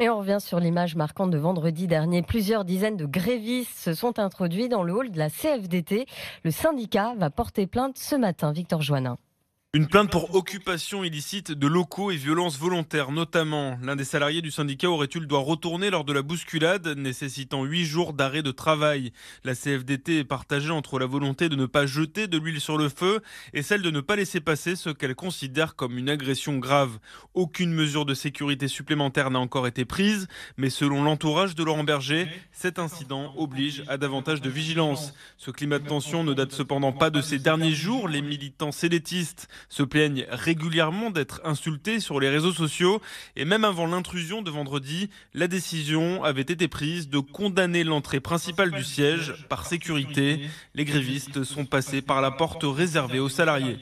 Et on revient sur l'image marquante de vendredi dernier. Plusieurs dizaines de grévistes se sont introduits dans le hall de la CFDT. Le syndicat va porter plainte ce matin, Victor Joannin. Une plainte pour occupation illicite de locaux et violences volontaires notamment. L'un des salariés du syndicat aurait eu le doigt retourné lors de la bousculade, nécessitant huit jours d'arrêt de travail. La CFDT est partagée entre la volonté de ne pas jeter de l'huile sur le feu et celle de ne pas laisser passer ce qu'elle considère comme une agression grave. Aucune mesure de sécurité supplémentaire n'a encore été prise, mais selon l'entourage de Laurent Berger, cet incident oblige à davantage de vigilance. Ce climat de tension ne date cependant pas de ces derniers jours. Les militants sédétistes se plaignent régulièrement d'être insultés sur les réseaux sociaux et même avant l'intrusion de vendredi, la décision avait été prise de condamner l'entrée principale du siège par sécurité. Les grévistes sont passés par la porte réservée aux salariés.